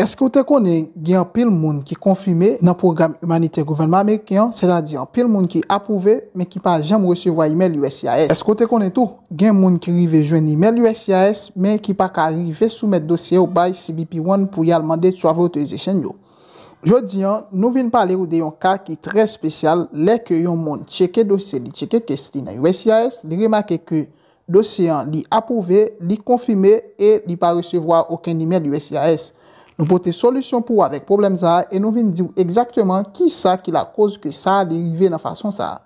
Eskote konen gen pil moun ki konfume nan program Humanité Gouvernement Américain, sè la diyan pil moun ki apouve men ki pa jam resevo a imel USIAS. Eskote konen tou gen moun ki rive jwen imel USIAS men ki pa ka rive soumet dosye ou bay CBP-1 pou yalman de travel authorization yo. Yo diyan nou vin pale ou de yon ka ki tre spesyal le ke yon moun cheke dosye li cheke kesty na USIAS, li rimake ke dosye an li apouve, li konfume e li pa resevo a oken imel USIAS. Nou pote solusyon pou avek problem za e nou vin diw ekzaktman ki sa ki la koz ke sa a derive nan fason sa.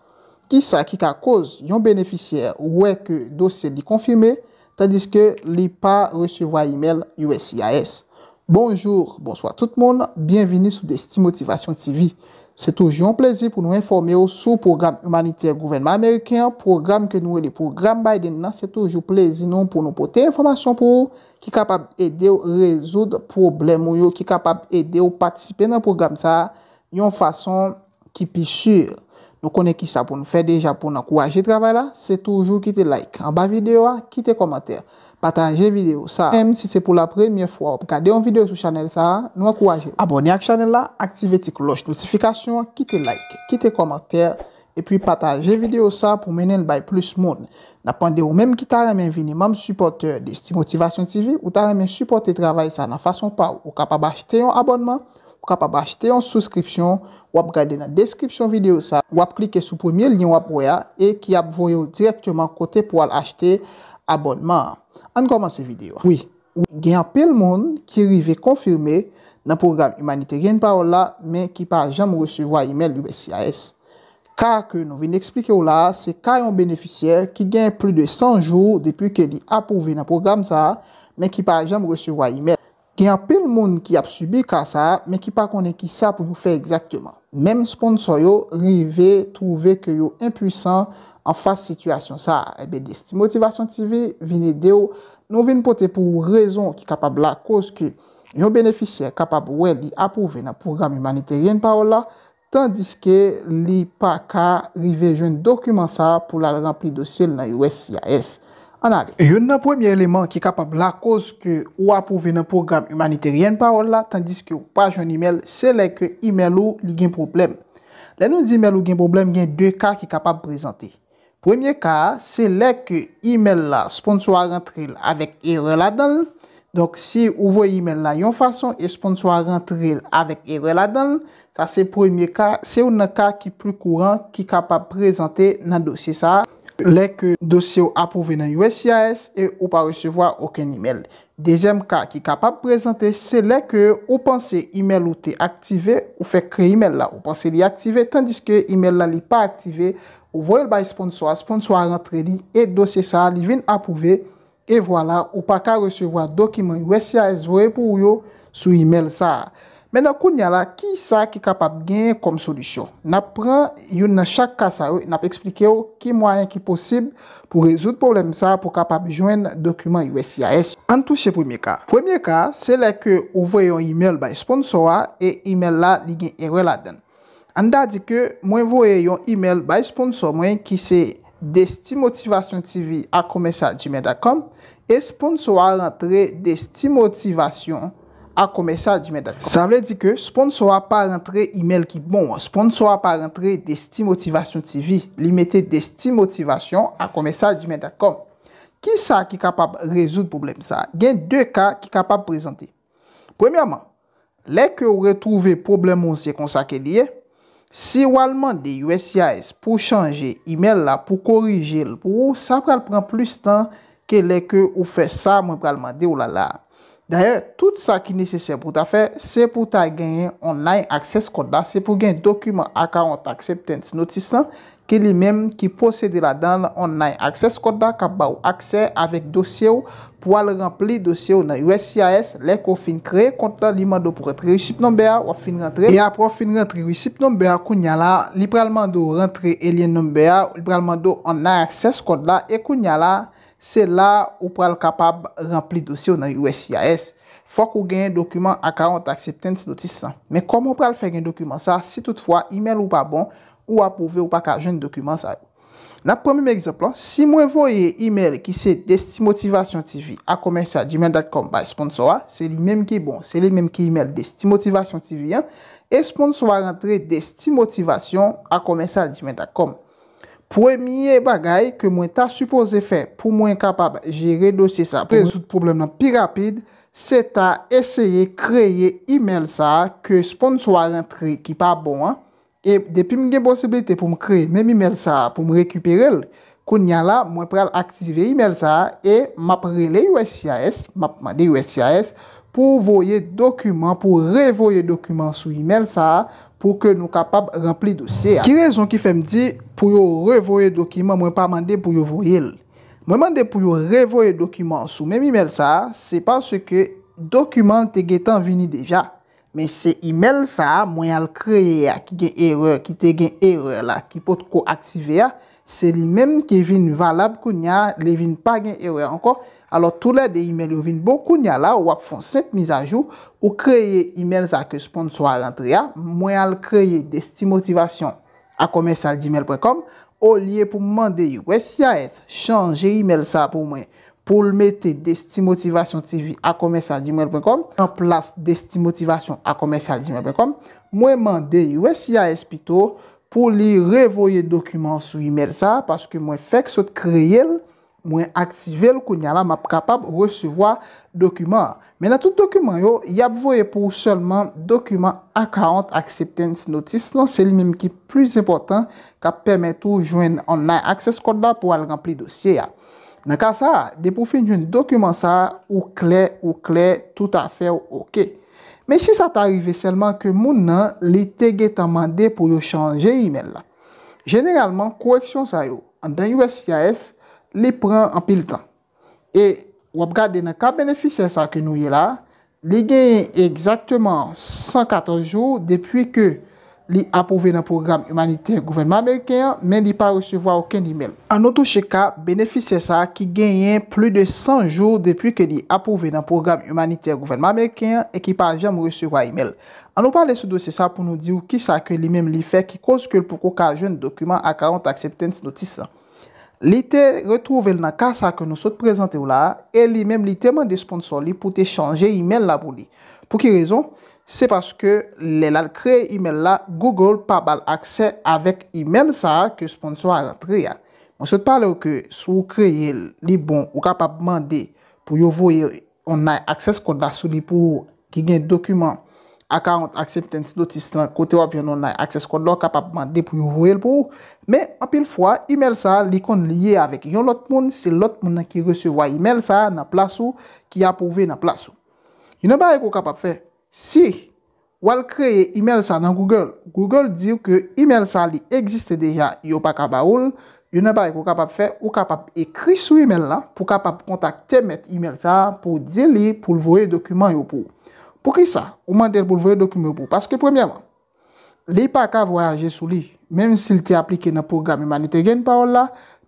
Ki sa ki ka koz yon beneficer ou weke dosye di konfirme, tadis ke li pa resevo a email USIAS. Bonjour, bonsoit tout moun, bienveni sou de Stimotivasyon TV. Se toujou yon plezi pou nou informe ou sou program Humanitarian Government Amerikyan, program ke nou e li, program Biden nan, se toujou plezi nou pou nou pote informasyon pou ou, ki kapab ede ou rezoud problem ou yo, ki kapab ede ou patisipe nan program sa, yon fason ki pi sur nou kone ki sa pou nou fe deja pou nou akouwaje travay la, se toujou kite like. An ba videyo a, kite komentèr. Patanje video sa, mèm si se pou la premye fwa wap gade yon video sou chanel sa, nou akouwaje. Abone ak chanel la, aktive ti kloj notifikasyon, kite like, kite komakter, epi patanje video sa pou menen bay plus moun. Napan de ou mèm ki ta remen vini mèm supporter de Stimotivasyon TV, ou ta remen supporter travay sa nan fason pa ou kapab achete yon abonman, ou kapab achete yon souskripsyon, wap gade nan deskripsyon video sa, wap klike sou premye linyon wap wè ya, e ki ap voyou direktman kote pou al achete abonman a. An koman se videyo. Oui, gen apel moun ki rive konfirme nan program imanite gen pa ou la men ki pa jam resevo a imel l'UBSIAS. Ka ke nou vini eksplike ou la, se kayon beneficiel ki gen plu de 100 jou depu ke li apove nan program sa men ki pa jam resevo a imel. Ki an pel moun ki ap subi ka sa, men ki pa konen ki sa pou pou fe ekzakteman. Mem sponsor yo, rive, trouve ki yo impwisan an fase situasyon sa ebe eh list. Motivasyon ti vi, vini deyo, nou vini pote pou rezon ki kapab la, koz ki yon beneficer kapab we li apouve nan program humaniteryen pa wala, tandis ke li pa ka rive jen dokumen sa pou la rampli dosye nan USIAS. Yon nan premye eleman ki kapap la koz ke ou apouve nan program humaniteryen pa ou la tandis ke ou pa joun email, se lè ke email ou li gen problem. Lè nou zi email ou gen problem, gen 2 ka ki kapap prezante. Premye ka, se lè ke email la sponsor rentre il avèk e reladan. Donk si ou vwe email la yon fason, e sponsor rentre il avèk e reladan. Sa se premye ka, se ou nan ka ki plou kouran ki kapap prezante nan dosye sa a. Lè ke dosye ou apouve nan USCIS e ou pa resevo a oken imel. Dezem ka ki kapap prezante, se lè ke ou panse imel ou te aktive ou fe kre imel la. Ou panse li aktive, tandis ke imel la li pa aktive, ou voyel bay sponsor, sponsor a rentre li, e dosye sa li vin apouve, e vwala, ou pa ka resevo a dokimen USCIS vwe pou yo sou imel sa a. Men akoun ya la, ki sa ki kapap genye kom solusyon? Nap pre, yon nan chak ka sa yo, nap eksplike yo ki mwayen ki posib pou rezout problem sa pou kapap jwen dokumen USIAS. An touche premier ka. Premier ka, se la ke ouvwe yon email bay sponsor a e email la li genye erwe la den. An da di ke, mwen vwe yon email bay sponsor mwen ki se Desti Motivasyon TV akome sa jime da kom e sponsor a rentre Desti Motivasyon akome sa jimèd akom. Sa vè di ke, sponso apare antre imèl ki bon, sponso apare antre desti motivasyon ti vi, li mette desti motivasyon akome sa jimèd akom. Ki sa ki kapab rezout problem sa? Gen de ka ki kapab prezante. Premiyaman, leke ou retrouve problem mounse kon sa ke liye, si ou alman de USIAS pou chanje imèl la, pou korije l pou, sa pral pran plus tan ke leke ou fè sa moun pralman de ou oh lala. Darye, tout sa ki nisesye pou ta fe, se pou ta genye online access kod da, se pou genye dokumen akawant akseptens notis la, ke li menm ki posede la dan online access kod da, kap ba ou akse, avek dosye ou, pou al rempli dosye ou nan USCIS, lek ou fin kre, konta li mandou pou rentre riship non bea, ou fin rentre. E apou ou fin rentre riship non bea, kou nye la, li pral mandou rentre elien non bea, li pral mandou online access kod da, e kou nye la, Se la, ou pral kapab rempli dosyo nan USIAS. Fok ou genye dokumen ak a ont akseptens notis sa. Men kom ou pral fe genye dokumen sa, se toutfwa, email ou pa bon, ou apouve ou pa ka jenye dokumen sa. Na premi mè egzemplon, si mwen voye email ki se DestiMotivasyonTV akomensya jimen.com by Sponsor, se li menm ki bon, se li menm ki email DestiMotivasyonTV, e Sponsor rentre DestiMotivasyon akomensya jimen.com. Fwenye bagay ke mwen ta supose fe pou mwen kapab jere dosye sa pou sou problem nan pi rapide se ta eseye kreye email sa ke sponsor rentre ki pa bon e depi mwen gen posibilite pou mwen kreye mwen email sa pou mwen rekupere l kon nyan la mwen pral aktive email sa e mapre le USCIS mapman de USCIS pou voye dokumen, pou revoye dokumen sou email sa pou ke nou kapab rampli dosye a. Ki rezon ki fe mdi, pou yo revoye dokumen, mwen pa mande pou yo voyel. Mwen mande pou yo revoye dokumen sou mwen imel sa, se paske dokumen te gen tan vini deja. Men se imel sa, mwen al kreye a ki gen erre, ki te gen erre la, ki pot ko aktive a, se li men ke vin valab kounya, le vin pa gen erre anko, alo toule de e-mail yo vin bokoun ya la wak fon set mizajou ou kreye e-mail za ke sponsor a rentre ya mwen al kreye desti motivasyon a komensal di e-mail prekom ou liye pou mwende ywes siya es chanje e-mail za pou mwen pou l mette desti motivasyon ti vi a komensal di e-mail prekom an plas desti motivasyon a komensal di e-mail prekom, mwen mwende ywes siya es pito pou li revoye dokumen sou e-mail za paske mwen fek sot kreye l mwen aktive l kou nyala m ap kapab resevoa dokumen. Men la tout dokumen yo, y ap voye pou selman dokumen account acceptance notice, nan sel mim ki plus important, kap pemet ou jwen online access konda pou al gampli dosye ya. Nan ka sa, de pou fin jwen dokumen sa, ou kler, ou kler, tout afer ou ok. Men si sa ta arrive selman ke moun nan, li tege tamande pou yo chanje email la. Generalman, koreksyon sa yo, an den USIAS, li pren an pil tan. E wap gade nan ka benefise sa ke nou ye la, li genye egzaktman 114 jou depwi ke li apove nan program humanite gouvenman Ameriken, men di pa resevo a ouken di mel. An nou touche ka, benefise sa ki genye plou de 100 jou depwi ke li apove nan program humanite gouvenman Ameriken, e ki pa jem resevo a imel. An nou pale sou dosye sa pou nou di ou ki sa ke li men li fe ki koske l pou ko ka jen dokyman a 40 acceptance notisa. Li te retrouvel nan ka sa ke nou sot prezante ou la, e li menm li teman de sponsor li pou te chanje email la pou li. Pou ki rezon? Se paske li lal kreye email la, Google pa bal akse avèk email sa ke sponsor a ratre ya. Moun sot pale ou ke sou kreye li bon ou ka pa pman de pou yo voye on ay akses konda sou li pou ki gen dokumen. akant akseptans notis lan kote wap yon anay akses kod lo kapap mande pou yon vouye l pou ou. Men apil fwa, email sa li kon liye avik yon lot moun, se lot moun nan ki resewa email sa nan plas ou, ki apouve nan plas ou. Yon nan ba ek ou kapap fe. Si wal kreye email sa nan Google, Google diw ke email sa li egziste deja yon pa kaba oul, yon nan ba ek ou kapap fe, ou kapap ekri sou email la pou kapap kontakte met email sa pou dje li pou vouye dokumen yon pou ou. Pou ki sa, ou mandèl pou l'voye dopou mè pou. Paske premièman, li pa ka voyaje sou li, mèm si li te aplike nan pougame manite gen pa ou la,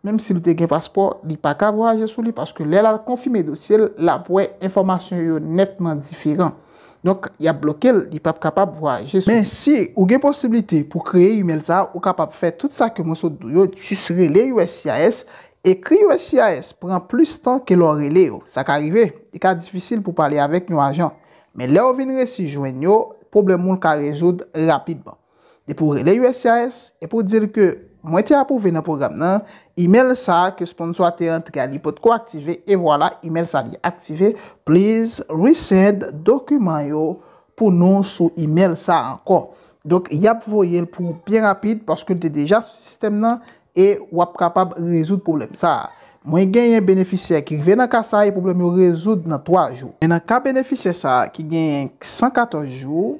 mèm si li te gen paspo, li pa ka voyaje sou li, paske lè la konfime dosye, la pouè informasyon yo netman diferent. Donk, ya blokèl, li pa kapab voyaje sou. Mèm si ou gen posibilite pou kreye yu melza, ou kapab fè tout sa ke monsot dou yo, jis rele yu S.I.A.S. E kreye yu S.I.A.S. pran plus tan ke lor rele yo. Sa ka rive, e ka difisil pou pale avèk yu ajan. Men lè ou vin resi jwen yo, problem moun ka rezoud rapidman. De pou rele USAS, e pou dir ke mwen te ap pou ven nan program nan, email sa ke sponsor te entri a li pot ko aktive, e wala, email sa li aktive, please reset dokumen yo pou non sou email sa ankon. Donk, yap voyel pou bien rapid, paske te deja sou sistem nan, e wap kapab rezoud problem sa a. Mwen gen yon beneficer ki rve nan ka sa yon e problem yon rezoud nan 3 jou. Men nan ka beneficer sa ki gen yon 114 jou,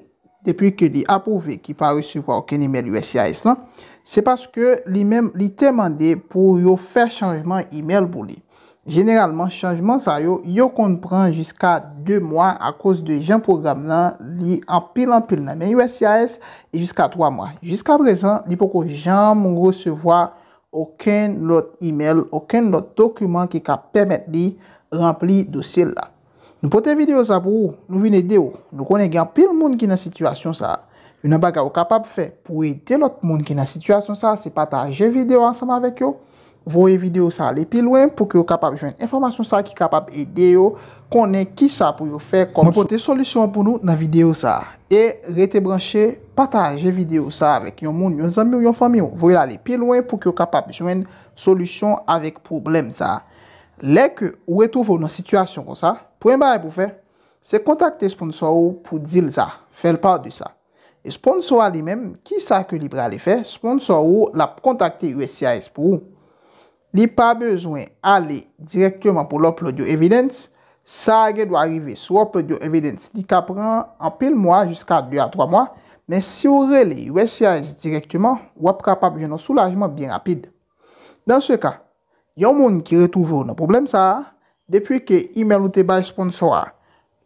depi ke li apove ki pa resuwa okèn email USCIS nan, se paske li temande pou yo fèr chanjman email pou li. Generalman, chanjman sa yo, yo kon pran jiska 2 mwa a kos de jan program nan li anpil anpil nan men USCIS e jiska 3 mwa. Jiska prezan, li poko jan mwen resevoa ouken lot e-mail, ouken lot dokumen ki ka pemet li rempli dosye la. Nou pote video sa pou ou, nou vine de ou, nou konen gen pil moun ki nan sitwasyon sa. Yon baga ou kapap fe pou ide lot moun ki nan sitwasyon sa, se pataje video ansama vek yo. Voye video sa ale pi lwen pou ki yo kapap jwen informasyon sa ki kapap ede yo konen ki sa pou yo fe konpote solisyon pou nou nan video sa. E rete branche pataje video sa avek yon moun, yon zami ou, yon fami ou. Voye ale pi lwen pou ki yo kapap jwen solisyon avek problem sa. Lek ou etouve ou nan sityasyon kon sa, pouen ba e pou fe? Se kontakte sponsor ou pou dil sa, fel pa ou di sa. E sponsor ali men, ki sa akilibre ale fe, sponsor ou la kontakte USCIS pou ou? li pa bezwen ale direktyman pou l'upload yo evidens, sa agye dwa arrive sou upload yo evidens li ka pran an pil mwa jiska 2 a 3 mwa, men si ou rele USIS direktyman, wap kapab jenon soulajman bin rapide. Dans se ka, yon moun ki retouve ou nan problem sa, depi ke email ou teba esponsora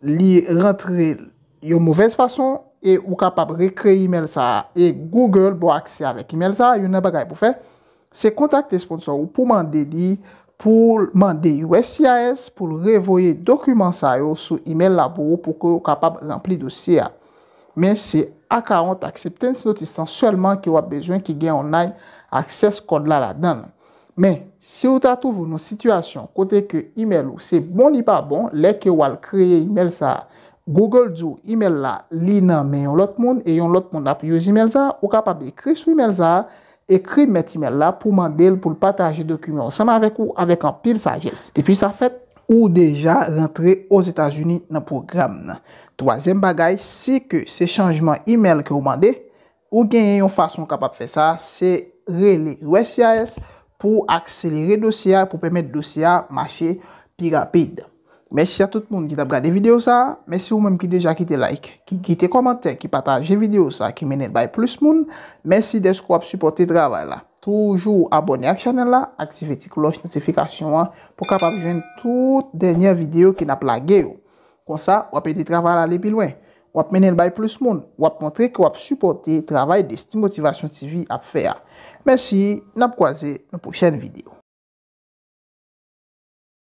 li rentre yo mouvez fason, e ou kapab rekre email sa, e Google bo akse avèk email sa, yon nan bagay pou fè, Se kontakte sponsor ou pou mande li, pou mande USIAS, pou revoye dokumen sa yo sou e-mail la pou ou pou ke ou kapab rampli dosye a. Men se akaront akseptensi notisan selman ki wap bejwen ki gen onay akses kond la la dan. Men se ou tatou voun nou situasyon kote ke e-mail ou se bon ni pa bon, leke wal kreye e-mail sa a. Google djou e-mail la li nan men yon lot moun e yon lot moun ap yon e-mail sa a, ou kapab e kreye sou e-mail sa a. Ekri met imel la pou mandel pou l pataje dokumen anseman avèk ou avèk an pil sajes. Depi sa fèt, ou deja rentre os Etats-Unis nan program nan. Toazen bagay, si ke se chanjman imel ki ou mande, ou genye yon fason kapap fè sa, se relè ou S.I.A.S. pou akselere dosya, pou pèmèt dosya mache pi rapide. Mèsi a tout moun ki da brade videyo sa, mèsi ou mèm ki deja ki te like, ki ki te komante, ki pataje videyo sa, ki mènen bay plus moun. Mèsi desko wap supporte travay la. Toujou abone ak chanel la, aktive ti kloj notifikasyon an pou kap ap jwen tout denye videyo ki nap lage yo. Kon sa, wap eti travay la le bi lwen. Wap mènen bay plus moun, wap montre ki wap supporte travay de Stimotivasyon TV ap fe a. Mèsi, nap kwaze nou pou chen videyo.